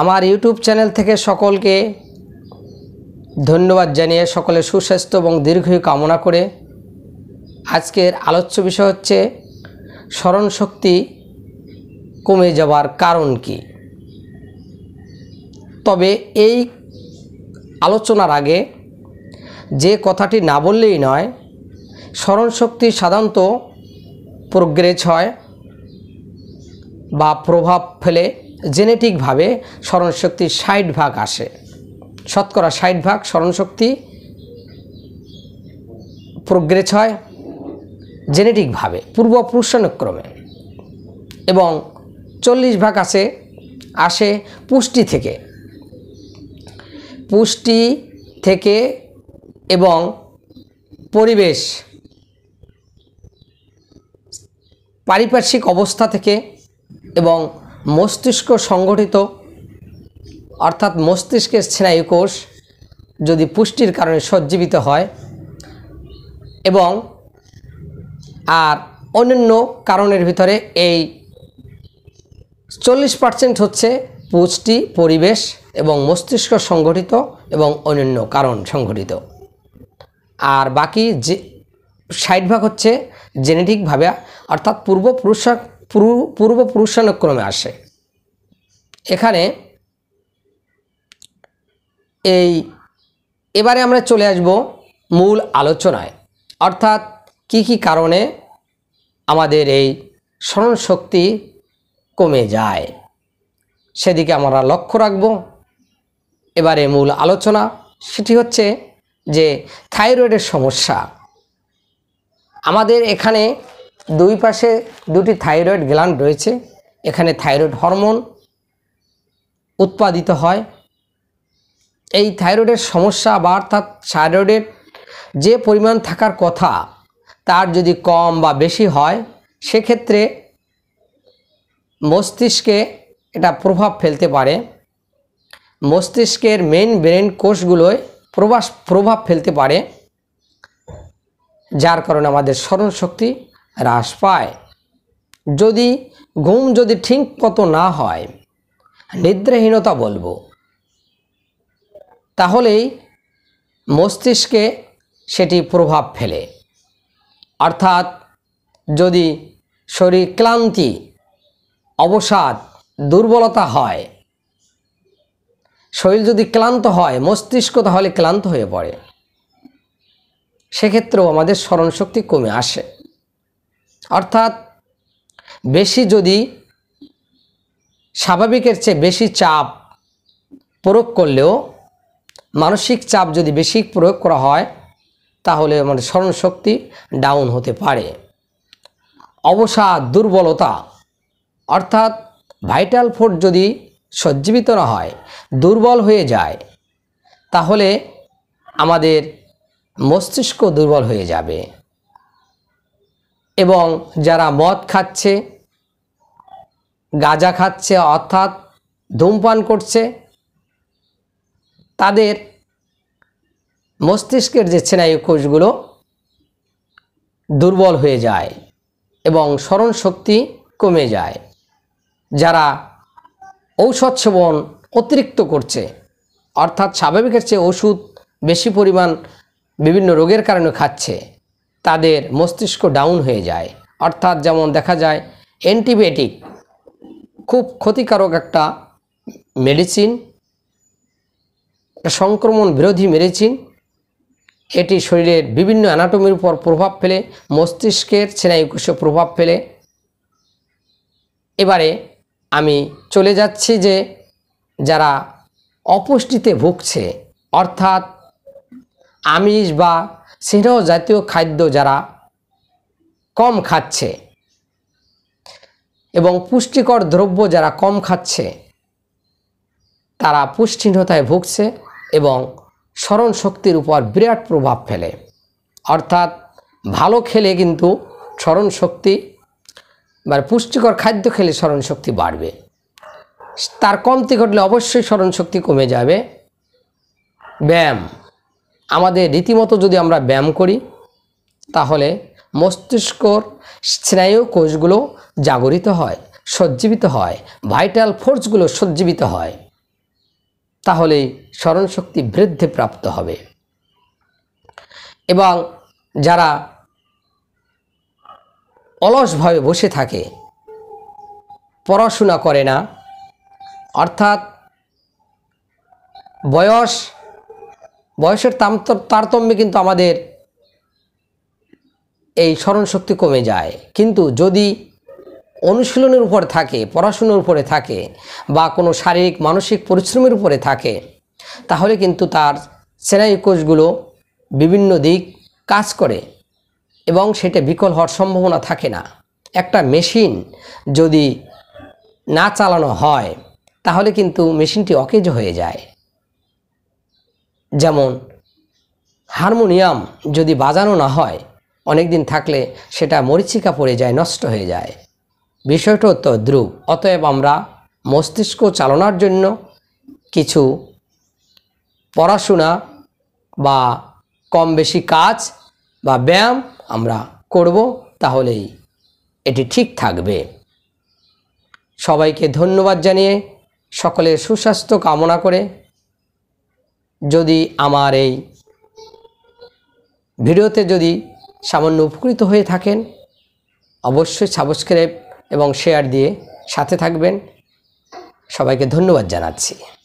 আমার YouTube channel থেকে সকলকে ধন্যবাদ জানিয়ে সকলে সুস্বাস্থ্য এবং দীর্ঘায়ু কামনা করে আজকের আলোচ্য বিষয় হচ্ছে স্মরণশক্তি কমে যাওয়ার কারণ কি তবে এই আলোচনার আগে যে কথাটি না বললেই নয় স্মরণশক্তি সাধারণত প্রোগ্রেস হয় বা প্রভাব ফেলে জেনেটিকভাবে স্মরণশক্তির ষাট ভাগ আসে শতকরা ষাট ভাগ স্মরণশক্তি প্রোগ্রেস হয় জেনেটিকভাবে পূর্বপুরুষানুক্রমে এবং চল্লিশ ভাগ আসে আসে পুষ্টি থেকে পুষ্টি থেকে এবং পরিবেশ পারিপার্শ্বিক অবস্থা থেকে এবং মস্তিষ্ক সংগঠিত অর্থাৎ মস্তিষ্কের স্নায়ুকোষ যদি পুষ্টির কারণে সজ্জীবিত হয় এবং আর অন্যান্য কারণের ভিতরে এই চল্লিশ পার্সেন্ট হচ্ছে পুষ্টি পরিবেশ এবং মস্তিষ্ক সংগঠিত এবং অন্যান্য কারণ সংগঠিত আর বাকি যে ষাট ভাগ হচ্ছে জেনেটিকভাবে অর্থাৎ পূর্বপুরুষরা পূর্বপুরুষানুক্রমে আসে এখানে এই এবারে আমরা চলে আসব মূল আলোচনায় অর্থাৎ কি কি কারণে আমাদের এই স্মরণশক্তি কমে যায় সেদিকে আমরা লক্ষ্য রাখব এবারে মূল আলোচনা সেটি হচ্ছে যে থাইরয়েডের সমস্যা আমাদের এখানে দুই পাশে দুটি থাইরয়েড গ্ল্যান্ড রয়েছে এখানে থাইরয়েড হরমোন উৎপাদিত হয় এই থাইরয়েডের সমস্যা বা অর্থাৎ থাইরয়েডের যে পরিমাণ থাকার কথা তার যদি কম বা বেশি হয় সেক্ষেত্রে মস্তিষ্কে এটা প্রভাব ফেলতে পারে মস্তিষ্কের মেন ব্রেন কোষগুলোয় প্রবাস প্রভাব ফেলতে পারে যার কারণে আমাদের স্মরণশক্তি হ্রাস পায় যদি ঘুম যদি ঠিক মতো না হয় নিদ্রাহীনতা বলবো তাহলেই মস্তিষ্কে সেটি প্রভাব ফেলে অর্থাৎ যদি শরীর ক্লান্তি অবসাদ দুর্বলতা হয় শরীর যদি ক্লান্ত হয় মস্তিষ্ক তাহলে ক্লান্ত হয়ে পড়ে সেক্ষেত্রেও আমাদের স্মরণশক্তি কমে আসে অর্থাৎ বেশি যদি স্বাভাবিকের চেয়ে বেশি চাপ প্রয়োগ করলেও মানসিক চাপ যদি বেশি প্রয়োগ করা হয় তাহলে আমাদের স্মরণশক্তি ডাউন হতে পারে অবসাদ দুর্বলতা অর্থাৎ ভাইটাল ফোর্স যদি সজ্জীবিত না হয় দুর্বল হয়ে যায় তাহলে আমাদের মস্তিষ্ক দুর্বল হয়ে যাবে এবং যারা মদ খাচ্ছে গাঁজা খাচ্ছে অর্থাৎ ধূমপান করছে তাদের মস্তিষ্কের যে ছেনায়ু কোষগুলো দুর্বল হয়ে যায় এবং স্মরণ শক্তি কমে যায় যারা ঔষধ সেবন অতিরিক্ত করছে অর্থাৎ স্বাভাবিকের চেয়ে ওষুধ বেশি পরিমাণ বিভিন্ন রোগের কারণে খাচ্ছে তাদের মস্তিষ্ক ডাউন হয়ে যায় অর্থাৎ যেমন দেখা যায় অ্যান্টিবায়োটিক খুব ক্ষতিকারক একটা মেডিসিন সংক্রমণ বিরোধী মেডিসিন এটি শরীরের বিভিন্ন অ্যানাটমির উপর প্রভাব ফেলে মস্তিষ্কের স্নায়ুকোষে প্রভাব ফেলে এবারে আমি চলে যাচ্ছি যে যারা অপুষ্টিতে ভুগছে অর্থাৎ আমিষ বা স্নেহ জাতীয় খাদ্য যারা কম খাচ্ছে এবং পুষ্টিকর দ্রব্য যারা কম খাচ্ছে তারা পুষ্টিহীনতায় ভুগছে এবং স্মরণ শক্তির উপর বিরাট প্রভাব ফেলে অর্থাৎ ভালো খেলে কিন্তু স্মরণ শক্তি বা পুষ্টিকর খাদ্য খেলে স্মরণ শক্তি বাড়বে তার কমতি ঘটলে অবশ্যই স্মরণ শক্তি কমে যাবে ব্যায়াম আমাদের রীতিমতো যদি আমরা ব্যায়াম করি তাহলে মস্তিষ্কর স্নায়ু কোষগুলো জাগরিত হয় সজ্জীবিত হয় ভাইটাল ফোর্সগুলো সজ্জীবিত হয় তাহলে স্মরণশক্তি বৃদ্ধি প্রাপ্ত হবে এবং যারা অলসভাবে বসে থাকে পড়াশোনা করে না অর্থাৎ বয়স বয়সের তারতম্যে কিন্তু আমাদের এই স্মরণশক্তি কমে যায় কিন্তু যদি অনুশীলনের উপর থাকে পড়াশুনোর উপরে থাকে বা কোনো শারীরিক মানসিক পরিশ্রমের উপরে থাকে তাহলে কিন্তু তার স্নায়ু কোষগুলো বিভিন্ন দিক কাজ করে এবং সেটা বিকল হওয়ার সম্ভাবনা থাকে না একটা মেশিন যদি না চালানো হয় তাহলে কিন্তু মেশিনটি অকেজ হয়ে যায় যেমন হারমোনিয়াম যদি বাজানো না হয় অনেক দিন থাকলে সেটা মরিচিকা পড়ে যায় নষ্ট হয়ে যায় বিষয়টা তো দ্রুব অতএব আমরা মস্তিষ্ক চালনার জন্য কিছু পড়াশোনা বা কম বেশি কাজ বা ব্যায়াম আমরা করব তাহলেই এটি ঠিক থাকবে সবাইকে ধন্যবাদ জানিয়ে সকলের সুস্বাস্থ্য কামনা করে যদি আমার এই ভিডিওতে যদি সামান্য উপকৃত হয়ে থাকেন অবশ্যই সাবস্ক্রাইব এবং শেয়ার দিয়ে সাথে থাকবেন সবাইকে ধন্যবাদ জানাচ্ছি